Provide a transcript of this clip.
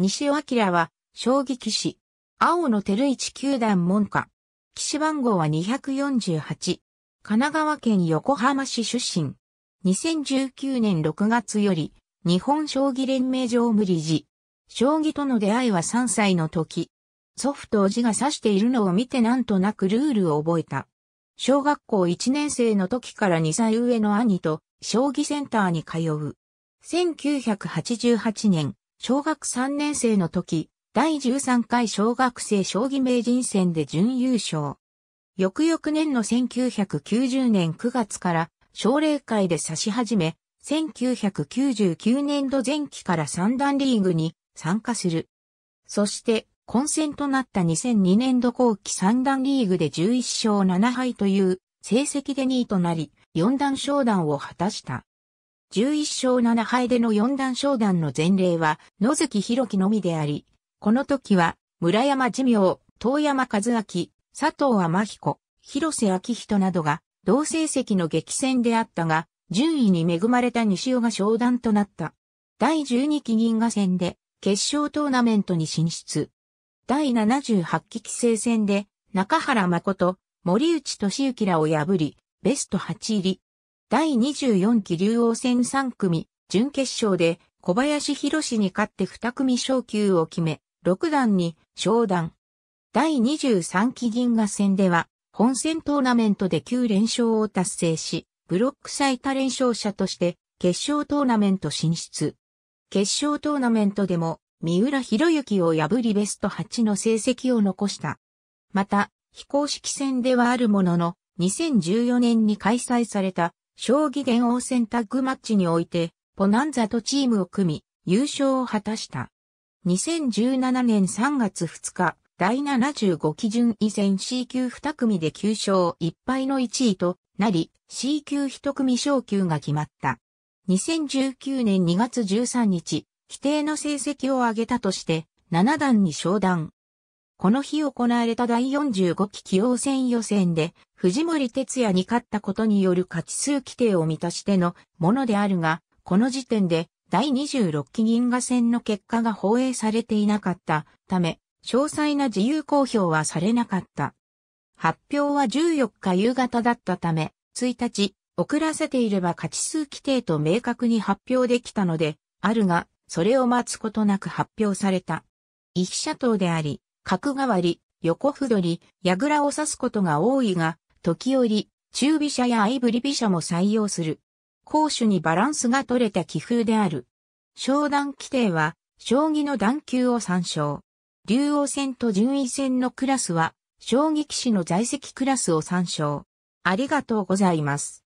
西尾明は、将棋騎士。青野照一球団門下。騎士番号は248。神奈川県横浜市出身。2019年6月より、日本将棋連盟常務理事。将棋との出会いは3歳の時。祖父とおじが指しているのを見てなんとなくルールを覚えた。小学校1年生の時から2歳上の兄と将棋センターに通う。1988年、小学3年生の時、第13回小学生将棋名人戦で準優勝。翌々年の1990年9月から奨励会で指し始め、1999年度前期から三段リーグに参加する。そして、混戦となった2002年度後期三段リーグで11勝7敗という成績で2位となり、四段昇段を果たした。11勝7敗での四段昇段の前例は野月弘樹のみであり、この時は村山寿明、遠山和明、佐藤天彦、広瀬昭人などが同成績の激戦であったが、順位に恵まれた西尾が昇段となった。第12期銀河戦で決勝トーナメントに進出。第78期棋聖戦で中原誠、森内俊之らを破り、ベスト8入り。第24期竜王戦3組、準決勝で小林博士に勝って2組昇級を決め、6段に昇段。第23期銀河戦では、本戦トーナメントで9連勝を達成し、ブロック最多連勝者として、決勝トーナメント進出。決勝トーナメントでも、三浦博之を破りベスト8の成績を残した。また、非公式戦ではあるものの、2014年に開催された将棋元王戦タッグマッチにおいて、ポナンザとチームを組み、優勝を果たした。2017年3月2日、第75基準以前 C 級2組で9勝1敗の1位となり、C 級1組昇級が決まった。2019年2月13日、規定の成績を上げたとして、7段に昇段。この日行われた第45期棋王戦予選で、藤森哲也に勝ったことによる勝ち数規定を満たしてのものであるが、この時点で第26期銀河戦の結果が放映されていなかったため、詳細な自由公表はされなかった。発表は14日夕方だったため、1日、遅らせていれば勝ち数規定と明確に発表できたので、あるが、それを待つことなく発表された。一飛車党であり、角換わり、横歩取り、倉を指すことが多いが、時折、中飛車や相振り飛車も採用する。攻守にバランスが取れた棋風である。商談規定は、将棋の段級を参照。竜王戦と順位戦のクラスは、将棋棋士の在籍クラスを参照。ありがとうございます。